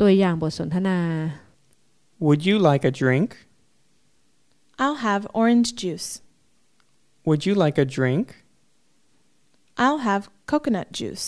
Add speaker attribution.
Speaker 1: ตัวอย่างบทสนทนา
Speaker 2: Would you like a drink?
Speaker 1: I'll have orange juice.
Speaker 2: Would you like a drink?
Speaker 3: I'll have coconut juice.